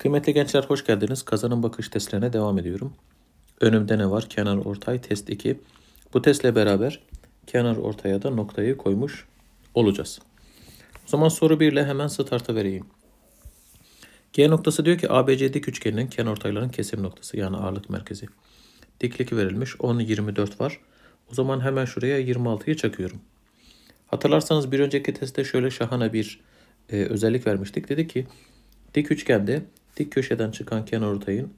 Kıymetli gençler hoş geldiniz. Kazanın bakış testlerine devam ediyorum. Önümde ne var? Kenar ortay test 2. Bu testle beraber kenar ortaya da noktayı koymuş olacağız. O zaman soru 1 ile hemen starta vereyim. G noktası diyor ki ABC dik üçgeninin kenar kenarortayların kesim noktası yani ağırlık merkezi. Diklik verilmiş 10 24 var. O zaman hemen şuraya 26'yı çakıyorum. Hatırlarsanız bir önceki testte şöyle şahane bir e, özellik vermiştik. Dedi ki dik üçgende dik köşeden çıkan kenar ortayın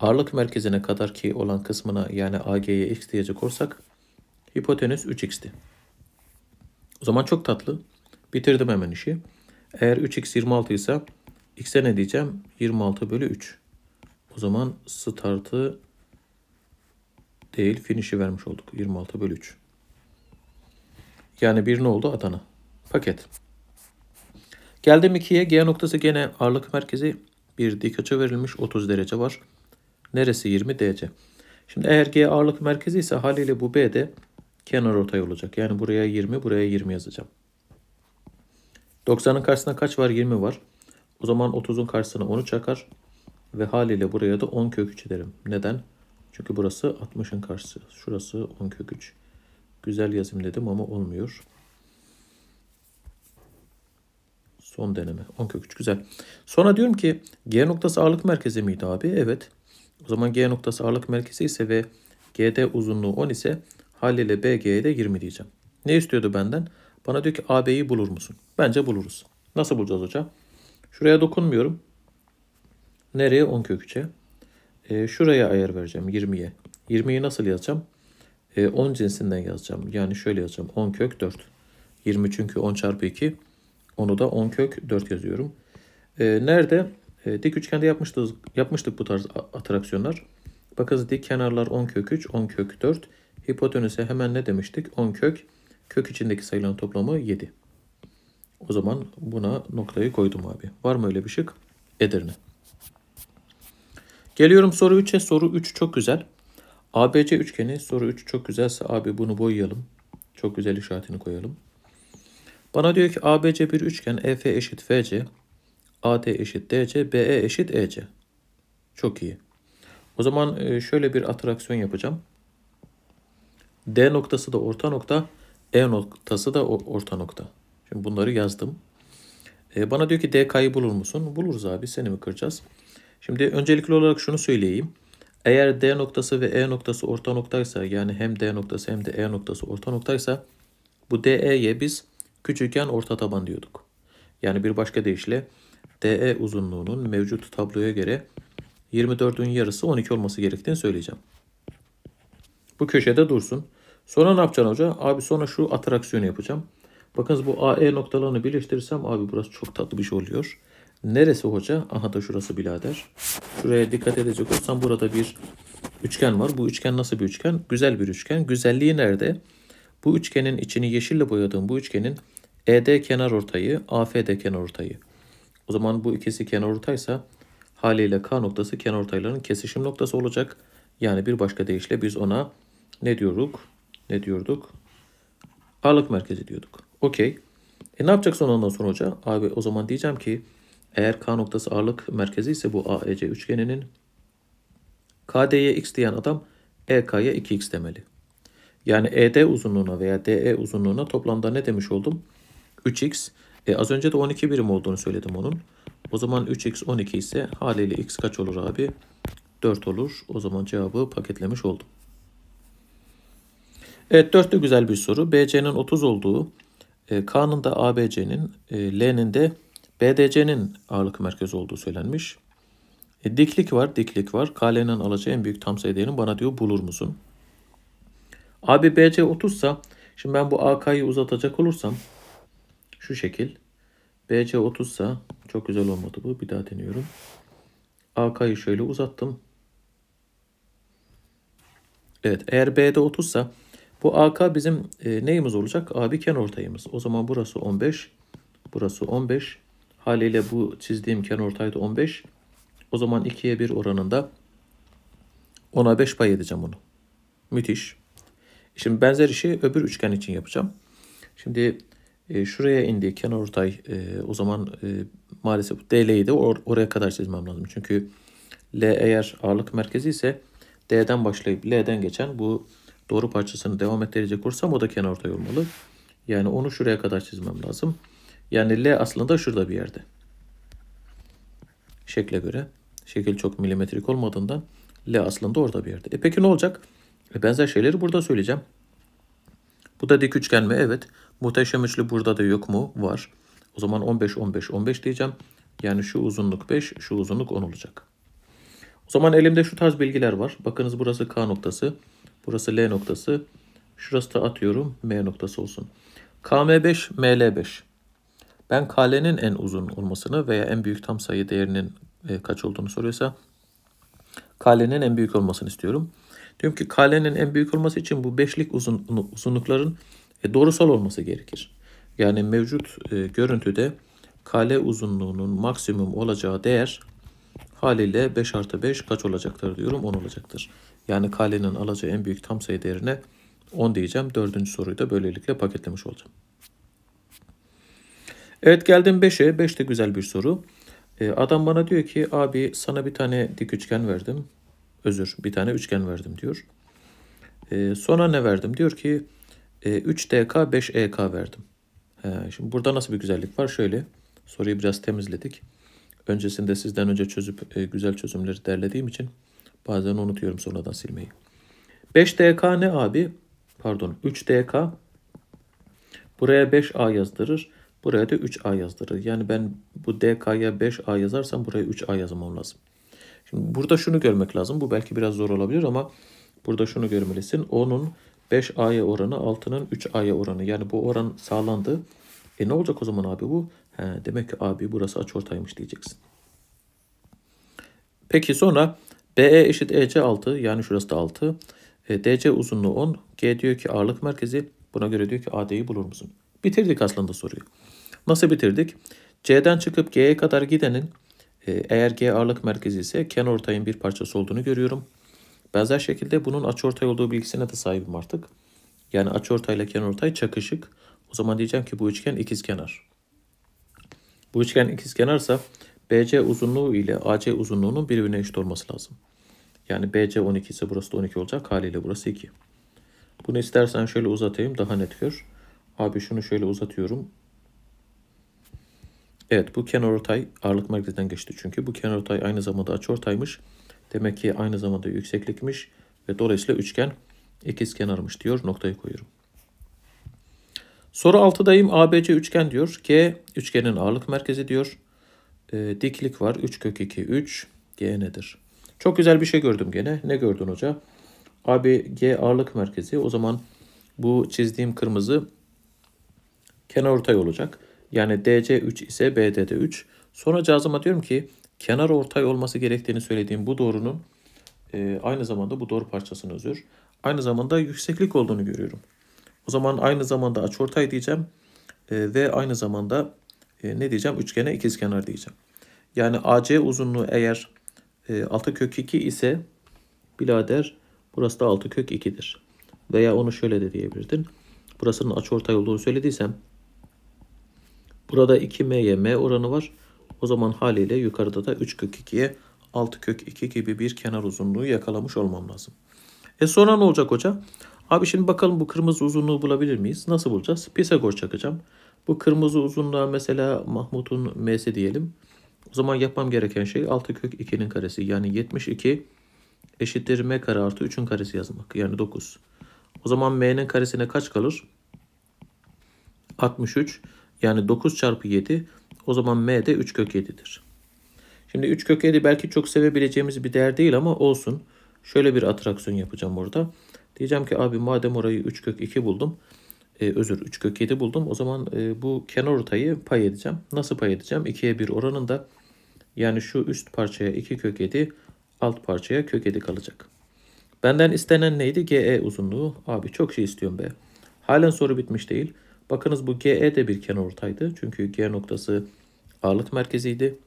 ağırlık merkezine kadar ki olan kısmına yani AG'ye x diyecek olursak hipotenüs 3x'ti. O zaman çok tatlı. Bitirdim hemen işi. Eğer 3x 26 ise x'e ne diyeceğim? 26 bölü 3. O zaman startı değil finish'i vermiş olduk. 26 bölü 3. Yani bir ne oldu? Adana. Paket. Geldim 2'ye. G noktası gene ağırlık merkezi bir dik açı verilmiş 30 derece var. Neresi 20 derece Şimdi eğer G ağırlık merkezi ise haliyle bu B de kenar ortay olacak. Yani buraya 20 buraya 20 yazacağım. 90'ın karşısına kaç var? 20 var. O zaman 30'un karşısına 10'u çakar. Ve haliyle buraya da 10 kök 3 derim. Neden? Çünkü burası 60'ın karşısı. Şurası 10 kök 3. Güzel yazım dedim ama olmuyor. Son deneme. 10 kök 3 güzel. Sonra diyorum ki G noktası ağırlık merkezi miydi abi? Evet. O zaman G noktası ağırlık merkezi ise ve GD uzunluğu 10 ise haliyle BG'ye de 20 diyeceğim. Ne istiyordu benden? Bana diyor ki AB'yi bulur musun? Bence buluruz. Nasıl bulacağız hocam? Şuraya dokunmuyorum. Nereye? 10 kök 3'e. E, şuraya ayar vereceğim 20'ye. 20'yi nasıl yazacağım? E, 10 cinsinden yazacağım. Yani şöyle yazacağım. 10 kök 4. 20 çünkü 10 çarpı 2 onu da 10 kök 4 yazıyorum. E, nerede? E, dik üçgende yapmıştık, yapmıştık bu tarz atraksiyonlar. Bakın dik kenarlar 10 kök 3, 10 kök 4. Hipotenüse hemen ne demiştik? 10 kök. Kök içindeki sayıların toplamı 7. O zaman buna noktayı koydum abi. Var mı öyle bir şık? Edirne. Geliyorum soru 3'e. Soru 3 çok güzel. ABC üçgeni soru 3 çok güzelse abi bunu boyayalım. Çok güzel işaretini koyalım. Bana diyor ki ABC bir üçgen EF eşit FC, AD eşit DC, BE eşit EC. Çok iyi. O zaman e, şöyle bir atraksiyon yapacağım. D noktası da orta nokta, E noktası da orta nokta. Şimdi bunları yazdım. E, bana diyor ki DK'yı bulur musun? Buluruz abi seni mi kıracağız? Şimdi öncelikli olarak şunu söyleyeyim. Eğer D noktası ve E noktası orta noktaysa yani hem D noktası hem de E noktası orta noktaysa bu DE'ye biz Küçükken orta taban diyorduk. Yani bir başka deyişle DE uzunluğunun mevcut tabloya göre 24'ün yarısı 12 olması gerektiğini söyleyeceğim. Bu köşede dursun. Sonra ne yapacaksın hoca? Abi sonra şu atraksiyonu yapacağım. Bakınız bu AE noktalarını birleştirirsem abi burası çok tatlı bir şey oluyor. Neresi hoca? Aha da şurası birader. Şuraya dikkat edecek olsam burada bir üçgen var. Bu üçgen nasıl bir üçgen? Güzel bir üçgen. Güzelliği nerede? Bu üçgenin içini yeşille boyadığım bu üçgenin ED kenar ortayı, AFD kenar ortayı. O zaman bu ikisi kenar ortaysa haliyle K noktası kenar ortayların kesişim noktası olacak. Yani bir başka deyişle biz ona ne diyorduk? Ne diyorduk? Ağırlık merkezi diyorduk. Okey. E ne yapacaksın ondan sonra hoca? Abi o zaman diyeceğim ki eğer K noktası ağırlık merkezi ise bu AEC üçgeninin KD'ye x diyen adam EK'ya 2x demeli. Yani ED uzunluğuna veya DE uzunluğuna toplamda ne demiş oldum? 3x. E, az önce de 12 birim olduğunu söyledim onun. O zaman 3x 12 ise haliyle x kaç olur abi? 4 olur. O zaman cevabı paketlemiş oldum. Evet 4 de güzel bir soru. BC'nin 30 olduğu, e, K'nın da ABC'nin, e, L'nin de BDC'nin ağırlık merkezi olduğu söylenmiş. E, diklik var, diklik var. KL'nin alacağı en büyük tam sayı değerini bana diyor bulur musun? Abi BC 30 sa şimdi ben bu AK'yı uzatacak olursam şu şekil. BC 30 sa çok güzel olmadı bu. Bir daha deniyorum. AK'yı şöyle uzattım. Evet eğer B'de 30 sa bu AK bizim e, neyimiz olacak? AB kenortayımız. O zaman burası 15. Burası 15. Haliyle bu çizdiğim kenortay da 15. O zaman 2'ye 1 oranında 10'a 5 pay edeceğim bunu. Müthiş. Şimdi benzer işi öbür üçgen için yapacağım. Şimdi e, şuraya indi Kenar Ortay. E, o zaman e, maalesef DL'yi de or- oraya kadar çizmem lazım. Çünkü L eğer ağırlık merkezi ise D'den başlayıp L'den geçen bu doğru parçasını devam ettirecek olursam o da kenar ortay olmalı. Yani onu şuraya kadar çizmem lazım. Yani L aslında şurada bir yerde. Şekle göre. Şekil çok milimetrik olmadığından L aslında orada bir yerde. E peki ne olacak? E benzer şeyleri burada söyleyeceğim. Bu da dik üçgen mi? Evet. Muhteşem üçlü burada da yok mu? Var. O zaman 15, 15, 15 diyeceğim. Yani şu uzunluk 5, şu uzunluk 10 olacak. O zaman elimde şu tarz bilgiler var. Bakınız burası K noktası, burası L noktası. Şurası da atıyorum M noktası olsun. KM5, ML5. Ben KL'nin en uzun olmasını veya en büyük tam sayı değerinin e, kaç olduğunu soruyorsa KL'nin en büyük olmasını istiyorum. Diyorum ki KL'nin en büyük olması için bu beşlik uzun, uzunlukların e, doğrusal olması gerekir. Yani mevcut e, görüntüde kale uzunluğunun maksimum olacağı değer haliyle 5 artı 5 kaç olacaktır diyorum 10 olacaktır. Yani kalenin alacağı en büyük tam sayı değerine 10 diyeceğim. Dördüncü soruyu da böylelikle paketlemiş olacağım. Evet geldim 5'e. 5 de güzel bir soru. Ee, adam bana diyor ki abi sana bir tane dik üçgen verdim. Özür bir tane üçgen verdim diyor. Ee, sonra ne verdim? Diyor ki 3DK e, 5EK e verdim. şimdi burada nasıl bir güzellik var? Şöyle soruyu biraz temizledik. Öncesinde sizden önce çözüp e, güzel çözümleri derlediğim için bazen unutuyorum sonradan silmeyi. 5DK ne abi? Pardon 3DK buraya 5A yazdırır. Buraya da 3A yazdırır. Yani ben bu DK'ya 5A yazarsam buraya 3A yazmam lazım. Şimdi burada şunu görmek lazım. Bu belki biraz zor olabilir ama burada şunu görmelisin. Onun 5A'ya oranı altının 3A'ya oranı. Yani bu oran sağlandı. E ne olacak o zaman abi bu? He, demek ki abi burası açıortaymış diyeceksin. Peki sonra BE eşit EC 6 yani şurası da 6. E, DC uzunluğu 10. G diyor ki ağırlık merkezi. Buna göre diyor ki AD'yi bulur musun? Bitirdik aslında soruyu. Nasıl bitirdik? C'den çıkıp G'ye kadar gidenin e, eğer G ağırlık merkezi ise kenar ortayın bir parçası olduğunu görüyorum. Benzer şekilde bunun açıortay olduğu bilgisine de sahibim artık. Yani açıortayla kenarortay çakışık. O zaman diyeceğim ki bu üçgen ikizkenar. Bu üçgen ikizkenarsa BC uzunluğu ile AC uzunluğunun birbirine eşit olması lazım. Yani BC 12 ise burası da 12 olacak haliyle burası 2. Bunu istersen şöyle uzatayım daha net gör. Abi şunu şöyle uzatıyorum. Evet bu kenar ortay ağırlık merkezinden geçti çünkü. Bu kenar ortay aynı zamanda açı ortaymış. Demek ki aynı zamanda yükseklikmiş ve dolayısıyla üçgen ikiz kenarmış diyor. Noktayı koyuyorum. Soru 6'dayım. ABC üçgen diyor. G üçgenin ağırlık merkezi diyor. E, diklik var. 3 kök 2 3. G nedir? Çok güzel bir şey gördüm gene. Ne gördün hoca? AB G ağırlık merkezi. O zaman bu çizdiğim kırmızı kenar ortay olacak. Yani DC 3 ise BD de 3. Sonra cazıma diyorum ki kenar ortay olması gerektiğini söylediğim bu doğrunun e, aynı zamanda bu doğru parçasının özür. Aynı zamanda yükseklik olduğunu görüyorum. O zaman aynı zamanda açıortay diyeceğim e, ve aynı zamanda e, ne diyeceğim? Üçgene ikizkenar diyeceğim. Yani AC uzunluğu eğer e, 6 kök 2 ise bilader burası da 6 kök 2'dir. Veya onu şöyle de diyebilirdin. Burasının açıortay olduğunu söylediysem burada 2m'ye m oranı var. O zaman haliyle yukarıda da 3 kök 2'ye 6 kök 2 gibi bir kenar uzunluğu yakalamış olmam lazım. E sonra ne olacak hoca? Abi şimdi bakalım bu kırmızı uzunluğu bulabilir miyiz? Nasıl bulacağız? Pisagor çakacağım. Bu kırmızı uzunluğa mesela Mahmut'un m'si diyelim. O zaman yapmam gereken şey 6 kök 2'nin karesi. Yani 72 eşittir m kare artı 3'ün karesi yazmak. Yani 9. O zaman m'nin karesine kaç kalır? 63. Yani 9 çarpı 7. O zaman m de 3 kök 7'dir. Şimdi 3 kök 7 belki çok sevebileceğimiz bir değer değil ama olsun. Şöyle bir atraksiyon yapacağım orada. Diyeceğim ki abi madem orayı 3 kök 2 buldum. E, özür 3 kök 7 buldum. O zaman e, bu kenar ortayı pay edeceğim. Nasıl pay edeceğim? 2'ye 1 oranında. Yani şu üst parçaya 2 kök 7, alt parçaya kök 7 kalacak. Benden istenen neydi? GE uzunluğu. Abi çok şey istiyorum be. Halen soru bitmiş değil. Bakınız bu GE de bir kenarortaydı. Çünkü G noktası ağırlık merkeziydi.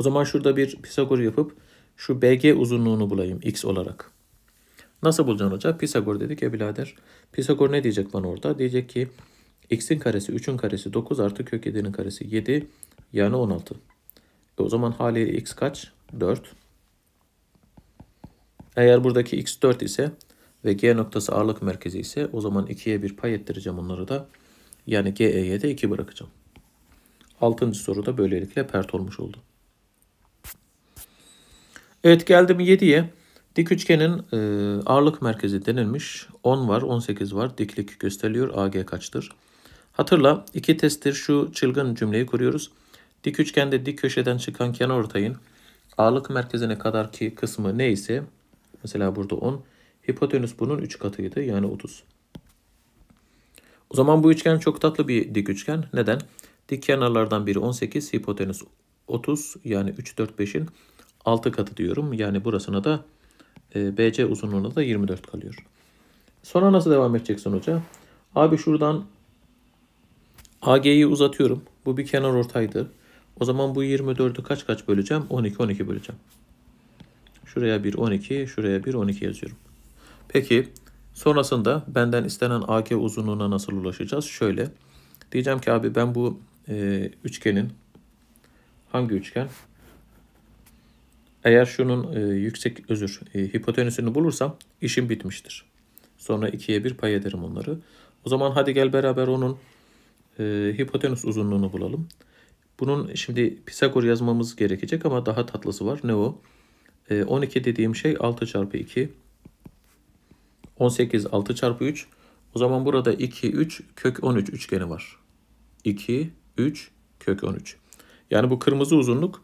O zaman şurada bir Pisagor yapıp şu BG uzunluğunu bulayım x olarak. Nasıl bulacaksın hocam? Pisagor dedik ya birader. Pisagor ne diyecek bana orada? Diyecek ki x'in karesi 3'ün karesi 9 artı kök 7'nin karesi 7 yani 16. E o zaman haliyle x kaç? 4. Eğer buradaki x 4 ise ve G noktası ağırlık merkezi ise o zaman 2'ye bir pay ettireceğim onları da. Yani GE'ye de 2 bırakacağım. Altıncı soru da böylelikle pert olmuş oldu. Evet geldim 7'ye. Dik üçgenin e, ağırlık merkezi denilmiş. 10 var, 18 var. Diklik gösteriliyor. AG kaçtır? Hatırla iki testtir şu çılgın cümleyi kuruyoruz. Dik üçgende dik köşeden çıkan kenar ortayın ağırlık merkezine kadar ki kısmı neyse mesela burada 10 Hipotenüs bunun 3 katıydı yani 30. O zaman bu üçgen çok tatlı bir dik üçgen. Neden? Dik kenarlardan biri 18, hipotenüs 30 yani 3, 4, 5'in 6 katı diyorum. Yani burasına da e, BC uzunluğuna da 24 kalıyor. Sonra nasıl devam edeceksin hoca? Abi şuradan AG'yi uzatıyorum. Bu bir kenar ortaydı. O zaman bu 24'ü kaç kaç böleceğim? 12, 12 böleceğim. Şuraya 1, 12, şuraya 1, 12 yazıyorum. Peki sonrasında benden istenen AK uzunluğuna nasıl ulaşacağız? Şöyle diyeceğim ki abi ben bu e, üçgenin hangi üçgen? Eğer şunun e, yüksek özür e, hipotenüsünü bulursam işim bitmiştir. Sonra ikiye bir pay ederim onları. O zaman hadi gel beraber onun e, hipotenüs uzunluğunu bulalım. Bunun şimdi Pisagor yazmamız gerekecek ama daha tatlısı var. Ne o? E, 12 dediğim şey 6 çarpı 2 18 6 çarpı 3. O zaman burada 2 3 kök 13 üçgeni var. 2 3 kök 13. Yani bu kırmızı uzunluk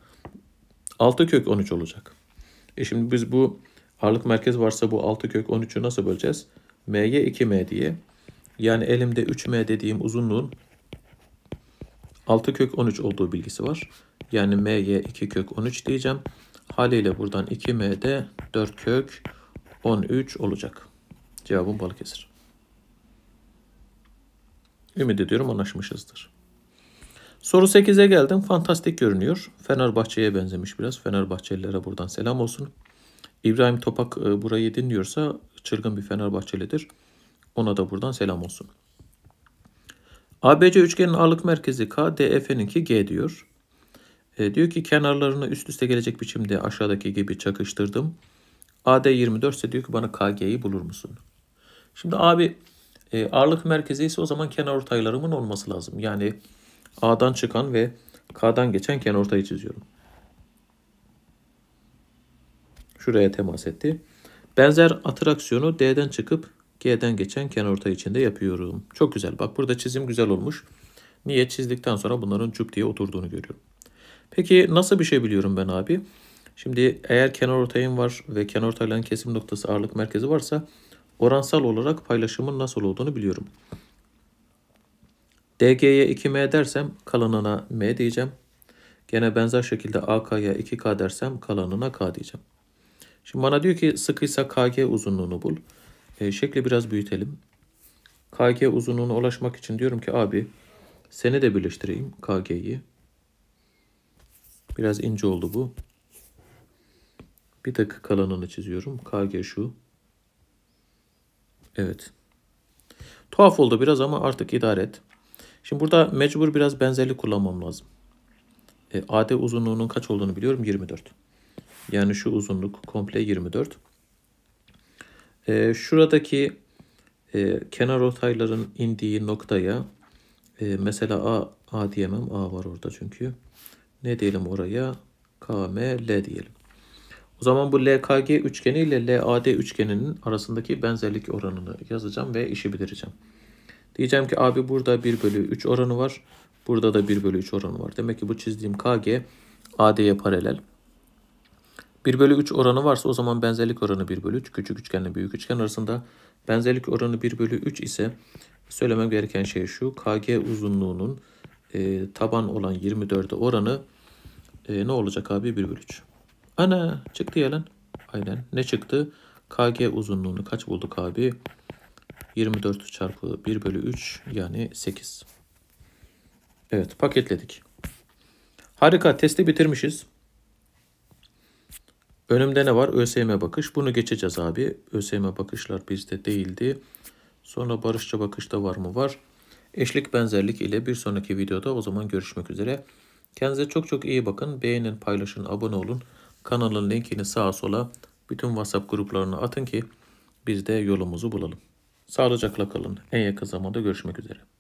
6 kök 13 olacak. E şimdi biz bu ağırlık merkez varsa bu 6 kök 13'ü nasıl böleceğiz? m'ye 2m diye. Yani elimde 3m dediğim uzunluğun 6 kök 13 olduğu bilgisi var. Yani m'ye 2 kök 13 diyeceğim. Haliyle buradan 2m'de 4 kök 13 olacak. Cevabım Balıkesir. Ümit ediyorum anlaşmışızdır. Soru 8'e geldim. Fantastik görünüyor. Fenerbahçe'ye benzemiş biraz. Fenerbahçelilere buradan selam olsun. İbrahim Topak e, burayı dinliyorsa çılgın bir Fenerbahçelidir. Ona da buradan selam olsun. ABC üçgenin ağırlık merkezi K, DF'ninki G diyor. E, diyor ki kenarlarını üst üste gelecek biçimde aşağıdaki gibi çakıştırdım. AD 24 ise diyor ki bana KG'yi bulur musun? Şimdi abi e, ağırlık merkezi ise o zaman kenar ortaylarımın olması lazım. Yani A'dan çıkan ve K'dan geçen kenar ortayı çiziyorum. Şuraya temas etti. Benzer atraksiyonu D'den çıkıp G'den geçen kenar ortay içinde yapıyorum. Çok güzel. Bak burada çizim güzel olmuş. Niye? Çizdikten sonra bunların cüp diye oturduğunu görüyorum. Peki nasıl bir şey biliyorum ben abi? Şimdi eğer kenar ortayım var ve kenar ortayların kesim noktası ağırlık merkezi varsa Oransal olarak paylaşımın nasıl olduğunu biliyorum. DG'ye 2M dersem kalanına M diyeceğim. Gene benzer şekilde AK'ya 2K dersem kalanına K diyeceğim. Şimdi bana diyor ki sıkıysa KG uzunluğunu bul. E, şekli biraz büyütelim. KG uzunluğuna ulaşmak için diyorum ki abi seni de birleştireyim KG'yi. Biraz ince oldu bu. Bir tık kalanını çiziyorum. KG şu. Evet. Tuhaf oldu biraz ama artık idare et. Şimdi burada mecbur biraz benzerlik kullanmam lazım. E, AD uzunluğunun kaç olduğunu biliyorum 24. Yani şu uzunluk komple 24. E, şuradaki e, kenar ortayların indiği noktaya e, mesela A, A diyemem. A var orada çünkü. Ne diyelim oraya? KM, L diyelim. O zaman bu LKG üçgeni ile LAD üçgeninin arasındaki benzerlik oranını yazacağım ve işi bitireceğim. Diyeceğim ki abi burada 1 bölü 3 oranı var. Burada da 1 bölü 3 oranı var. Demek ki bu çizdiğim KG AD'ye paralel. 1 bölü 3 oranı varsa o zaman benzerlik oranı 1 bölü 3. Küçük üçgenle büyük üçgen arasında benzerlik oranı 1 bölü 3 ise söylemem gereken şey şu. KG uzunluğunun e, taban olan 24'e oranı e, ne olacak abi 1 bölü 3. Ana çıktı ya lan. Aynen. Ne çıktı? KG uzunluğunu kaç bulduk abi? 24 çarpı 1 bölü 3 yani 8. Evet paketledik. Harika testi bitirmişiz. Önümde ne var? ÖSYM bakış. Bunu geçeceğiz abi. ÖSYM bakışlar bizde değildi. Sonra barışça da var mı? Var. Eşlik benzerlik ile bir sonraki videoda o zaman görüşmek üzere. Kendinize çok çok iyi bakın. Beğenin, paylaşın, abone olun. Kanalın linkini sağa sola bütün WhatsApp gruplarına atın ki biz de yolumuzu bulalım. Sağlıcakla kalın. En yakın zamanda görüşmek üzere.